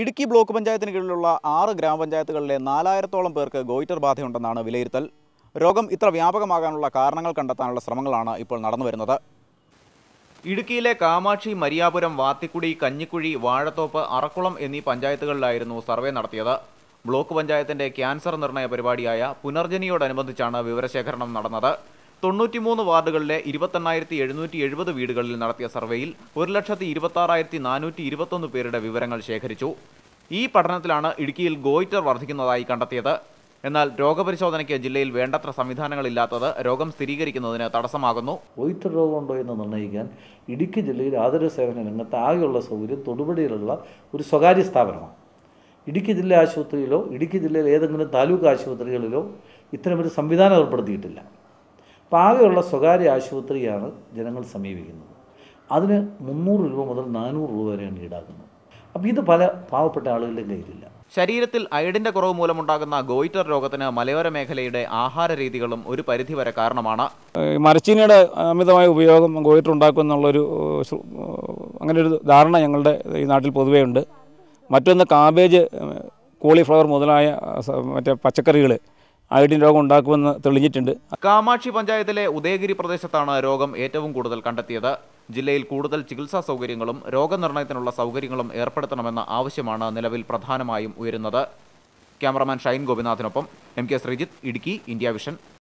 Idukki block പഞ്ചായത്തിന് കീഴിലുള്ള ആറ് ഗ്രാമപഞ്ചായത്തുകളിലെ നാലായിരത്തോളം പേർക്ക് ഗോയിറ്റർ ബാധയുണ്ടെന്നാണ് വിലയിരുത്തൽ രോഗം ഇത്ര വ്യാപകമാകാനുള്ള കാരണങ്ങൾ കണ്ടെത്താനുള്ള ശ്രമങ്ങളാണ് ഇപ്പോൾ നടന്നു വരുന്നത് ഇടുക്കിയിലെ കാമാക്ഷി മരിയാപുരം വാത്തിക്കുടി കഞ്ഞിക്കുഴി വാഴത്തോപ്പ് അറക്കുളം എന്നീ പഞ്ചായത്തുകളിലായിരുന്നു സർവേ നടത്തിയത് ബ്ലോക്ക് പഞ്ചായത്തിന്റെ ക്യാൻസർ നിർണയ പരിപാടിയായ പുനർജനിയോടനുബന്ധിച്ചാണ് വിവരശേഖരണം നടന്നത് തൊണ്ണൂറ്റിമൂന്ന് വാർഡുകളിലെ ഇരുപത്തെണ്ണായിരത്തി എഴുന്നൂറ്റി എഴുപത് വീടുകളിൽ നടത്തിയ സർവേയിൽ ഒരു ലക്ഷത്തി ഇരുപത്താറായിരത്തി നാനൂറ്റി ഇരുപത്തൊന്ന് പേരുടെ വിവരങ്ങൾ ശേഖരിച്ചു ഈ പഠനത്തിലാണ് ഇടുക്കിയിൽ ഗോയിറ്റർ വർദ്ധിക്കുന്നതായി കണ്ടെത്തിയത് എന്നാൽ രോഗപരിശോധനയ്ക്ക് ജില്ലയിൽ വേണ്ടത്ര സംവിധാനങ്ങളില്ലാത്തത് രോഗം സ്ഥിരീകരിക്കുന്നതിന് തടസ്സമാകുന്നു ഗോയിറ്റർ രോഗമുണ്ടോ എന്ന് നിർണ്ണയിക്കാൻ ഇടുക്കി ജില്ലയിൽ ആതുര സേവന രംഗത്ത് ആകെയുള്ള സൗകര്യം തൊടുപടിയിലുള്ള ഒരു സ്വകാര്യ സ്ഥാപനമാണ് ഇടുക്കി ജില്ലാ ആശുപത്രിയിലോ ഇടുക്കി ജില്ലയിലെ ഏതെങ്കിലും താലൂക്ക് ആശുപത്രികളിലോ ഇത്തരമൊരു സംവിധാനം ഏർപ്പെടുത്തിയിട്ടില്ല പാകയുള്ള സ്വകാര്യ ആശുപത്രിയാണ് ജനങ്ങൾ സമീപിക്കുന്നത് അതിന് മുന്നൂറ് രൂപ മുതൽ നാനൂറ് രൂപ വരെയാണ് ഈടാക്കുന്നത് അപ്പോൾ ഇത് പല പാവപ്പെട്ട ആളുകളുടെ കയ്യിലില്ല ശരീരത്തിൽ അയഡിന്റെ കുറവ് മൂലമുണ്ടാകുന്ന ഗോയിറ്റർ രോഗത്തിന് മലയോര മേഖലയുടെ ആഹാര രീതികളും ഒരു പരിധിവരെ കാരണമാണ് മരച്ചീനിയുടെ അമിതമായ ഉപയോഗം ഗോയിറ്റർ ഉണ്ടാക്കും എന്നുള്ളൊരു അങ്ങനെ ഒരു ധാരണ ഞങ്ങളുടെ ഈ നാട്ടിൽ പൊതുവേ ഉണ്ട് മറ്റൊന്ന് കാബേജ് കോളിഫ്ലവർ മുതലായ മറ്റേ പച്ചക്കറികൾ അയഡിൻ രോഗം ഉണ്ടാക്കുമെന്ന് തെളിഞ്ഞിട്ടുണ്ട് കാമാക്ഷി പഞ്ചായത്തിലെ ഉദയഗിരി പ്രദേശത്താണ് രോഗം ഏറ്റവും കൂടുതൽ കണ്ടെത്തിയത് ജില്ലയിൽ കൂടുതൽ ചികിത്സാ സൗകര്യങ്ങളും രോഗനിർണയത്തിനുള്ള സൗകര്യങ്ങളും ഏർപ്പെടുത്തണമെന്ന ആവശ്യമാണ് നിലവിൽ പ്രധാനമായും ഉയരുന്നത് ക്യാമറമാൻ ഷൈൻ ഗോപിനാഥിനൊപ്പം M K Sreejith Idukki India vision